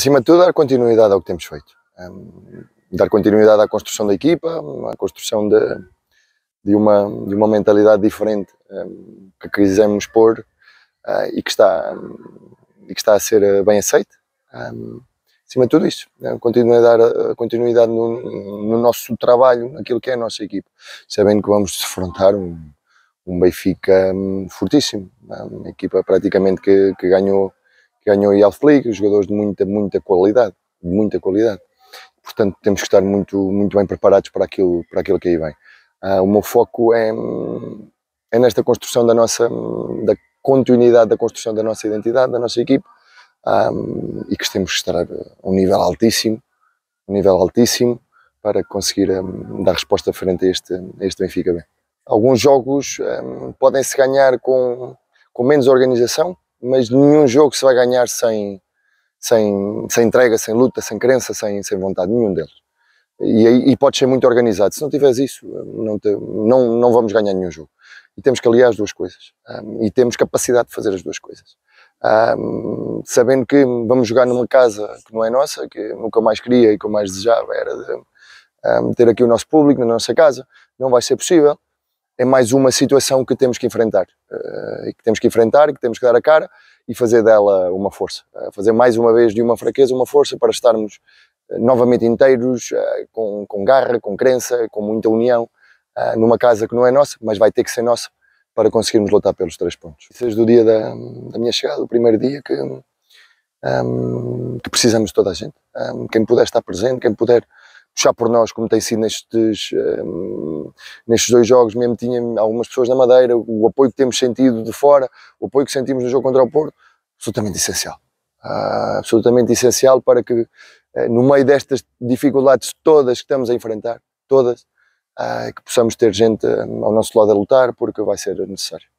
acima de tudo, dar continuidade ao que temos feito. dar continuidade à construção da equipa, à construção de, de, uma, de uma mentalidade diferente que quisemos pôr ah, e, que está, e que está a ser ah, bem aceita. acima de tudo isso, né? continuidade, continuidade no, no, nosso trabalho, naquilo que é a nossa equipa, sabendo que vamos defrontar um, um Benfica fortíssimo, uma equipa praticamente que, que ganhou ganhou a Youth League, jogadores de muita, muita qualidade, de muita qualidade. Portanto, temos que estar muito, muito bem preparados para aquilo, para aquilo que aí vem. Ah, o meu foco é, é nesta construção da nossa, da continuidade da construção da nossa identidade, da nossa equipe, ah, e que temos que estar a um nível altíssimo, um nível altíssimo, para conseguir um, ah, dar resposta frente a este, a este Benfica B. Alguns jogos um, podem-se ganhar com, com menos organização, mas nenhum jogo se vai ganhar sem, sem, sem entrega, sem luta, sem crença, sem, sem vontade, nenhum deles. E, e pode ser muito organizado. Se não tiveres isso, não, te, não, não vamos ganhar nenhum jogo. E temos que aliar as duas coisas. Um, e temos capacidade de fazer as duas coisas. Um, sabendo que vamos jogar numa casa que não é nossa, que nunca mais queria e que eu mais desejava era de, um, ter aqui o nosso público na nossa casa, não vai ser possível é mais uma situação que temos que enfrentar uh, e que temos que enfrentar e que temos que dar a cara e fazer dela uma força, uh, fazer mais uma vez de uma fraqueza uma força para estarmos uh, novamente inteiros, com, com, garra, com crença, com muita união, numa casa que não é nossa, mas vai ter que ser nossa para conseguirmos lutar pelos três pontos. Desde o dia da, da minha chegada, o primeiro dia que, um, ehm, que precisamos de toda a gente, um, ehm, quem puder estar presente, quem puder puxar por nós, como tem sido nestes, hum, nestes dois jogos, mesmo tinha algumas pessoas na Madeira, o apoio que temos sentido de fora, o apoio que sentimos no jogo contra o Porto, absolutamente essencial. Uh, absolutamente essencial para que, uh, no meio destas dificuldades todas que estamos a enfrentar, todas, uh, que possamos ter gente hum, ao nosso lado a lutar, porque vai ser necessário.